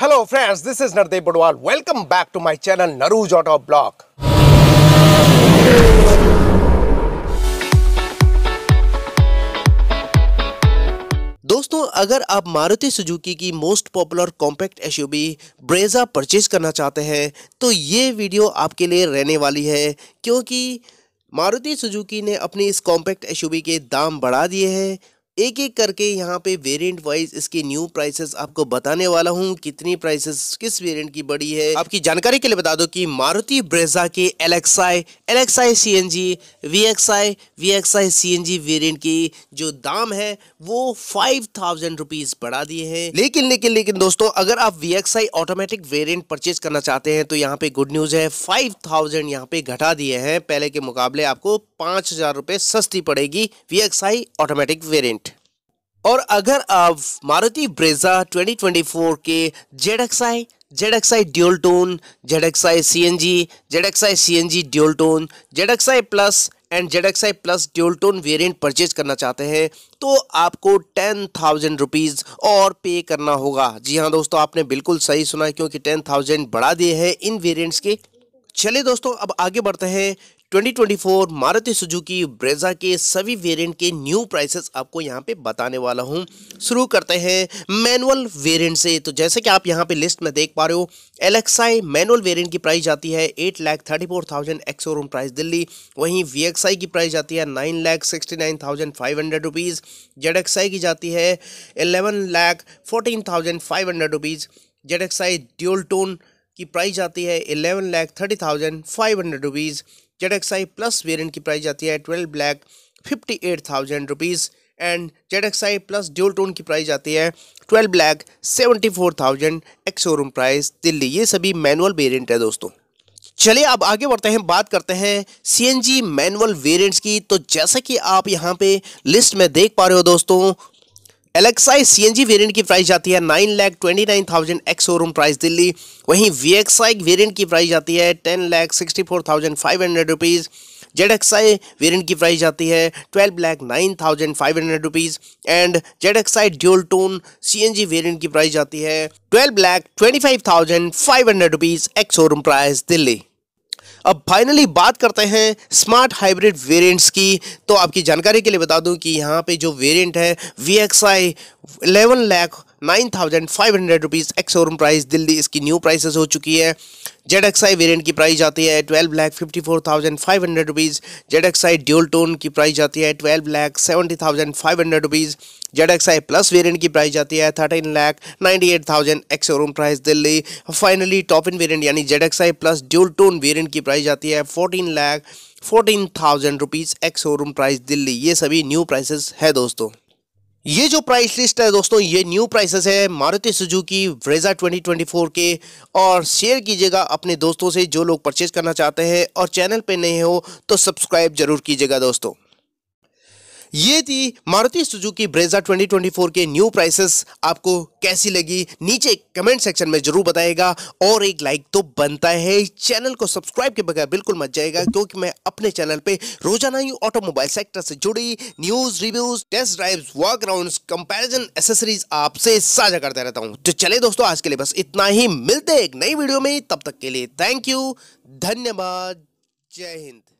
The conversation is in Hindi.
Hello friends this is Nardev Budwal. Welcome back to my channel नरूज ऑटो ब्लॉक दोस्तों अगर आप मारुति सुजुकी की most popular compact SUV Brezza purchase करना चाहते हैं तो ये वीडियो आपके लिए रहने वाली है क्योंकि मारुति सुजुकी ने अपनी इस कॉम्पैक्ट एसयूवी के दाम बढ़ा दिए हैं एक एक करके यहाँ पे वेरिएंट वाइज इसके न्यू प्राइसेस आपको बताने वाला हूँ कितनी प्राइसेस किस वेरिएंट की बड़ी है आपकी जानकारी के लिए बता दो कि मारुति ब्रेजा के LXI LXI C N G V X I V X I C N G variant की जो दाम है वो फाइव थाउजेंड रुपीज बढ़ा दिए हैं लेकिन लेकिन लेकिन दोस्तों अगर आप V X I automatic variant purchase करना चाहते हैं तो यहाँ पे गुड न्यूज है फाइव थाउजेंड यहाँ पे घटा दिए हैं पहले के मुकाबले आपको पाँच हज़ार रुपये सस्ती पड़ेगी V X I automatic variant और अगर आप मारुति ब्रेजा 2024 के Z X I Z X I dual tone Z X I C N G Z X I C N G dual tone Z X I plus and Z X I plus dual tone variant purchase करना चाहते हैं तो आपको टेन थाउजेंड रुपीज़ और पे करना होगा जी हाँ दोस्तों आपने बिल्कुल सही सुना क्योंकि टेन थाउजेंड बढ़ा दिए हैं इन वेरियंट्स के चलिए दोस्तों अब आगे बढ़ते हैं 2024 मारुति सुजुकी ब्रेजा के सभी वेरिएंट के न्यू प्राइसेस आपको यहाँ पे बताने वाला हूँ शुरू करते हैं मैनुअल वेरिएंट से तो जैसे कि आप यहाँ पे लिस्ट में देख पा रहे हो एलेक्साई मैनुअल वेरिएंट की प्राइस जाती है eight lakh thirty four thousand ex room price Delhi वहीं वी की प्राइस जाती है nine lakh sixty nine thousand five hundred rupees Z की जाती है eleven lakh fourteen thousand five hundred rupees Z X I की प्राइस आती है eleven lakh thirty thousand five hundred rupees Z X I plus variant की प्राइस आती है twelve lakh fifty eight thousand rupees and Z X I plus dual tone की प्राइस आती है twelve lakh seventy four thousand ex showroom price Delhi ये सभी मैनुअल वेरियंट है दोस्तों चलिए अब आगे बढ़ते हैं बात करते हैं C N G manual variants की तो जैसा कि आप यहाँ पे लिस्ट में देख पा रहे हो दोस्तों एलेक्साई सी एन वेरिएंट की प्राइस जाती है nine lakh twenty nine thousand ex showroom price Delhi वहीं वी वेरियंट की प्राइस जाती है ten lakh sixty four thousand five hundred rupees Z X I variant की प्राइस जाती है twelve lakh nine thousand five hundred rupees and Z X I dual tone C N G variant की प्राइस जाती है twelve lakh twenty five thousand five hundred rupees ex showroom price Delhi अब फाइनली बात करते हैं स्मार्ट हाइब्रिड वेरिएंट्स की तो आपकी जानकारी के लिए बता दूं कि यहाँ पे जो वेरिएंट है V X I eleven lakh nine thousand five hundred rupees ex showroom price Delhi इसकी न्यू प्राइसेस हो चुकी है जेड एक्स आई वेरियंट की प्राइस जाती है twelve lakh fifty four thousand five hundred rupees Z X I dual tone की प्राइस जाती है twelve lakh seventy thousand five hundred rupees Z X I plus variant की प्राइस जाती है thirteen lakh ninety eight thousand ex showroom price Delhi finally top end variant यानी Z X I plus dual tone variant की प्राइस जाती है fourteen lakh fourteen thousand rupees ex showroom price Delhi ये सभी न्यू प्राइसेस है दोस्तों ये जो प्राइस लिस्ट है दोस्तों ये न्यू प्राइसेस है मारुति सुजुकी व्रेजा 2024 के और शेयर कीजिएगा अपने दोस्तों से जो लोग परचेज करना चाहते हैं और चैनल पे नए हो तो सब्सक्राइब जरूर कीजिएगा दोस्तों ये थी मारुति सुजुकी ब्रेजा 2024 के न्यू प्राइसेस आपको कैसी लगी नीचे कमेंट सेक्शन में जरूर बताएगा और एक लाइक तो बनता है चैनल को सब्सक्राइब के बगैर बिल्कुल मत जाएगा क्योंकि मैं अपने चैनल पे रोजाना ही ऑटोमोबाइल सेक्टर से जुड़ी news reviews test drive walkaround comparison accessories आपसे साझा करता रहता हूँ तो चले दोस्तों आज के लिए बस इतना ही मिलते एक नई वीडियो में तब तक के लिए थैंक यू धन्यवाद जय हिंद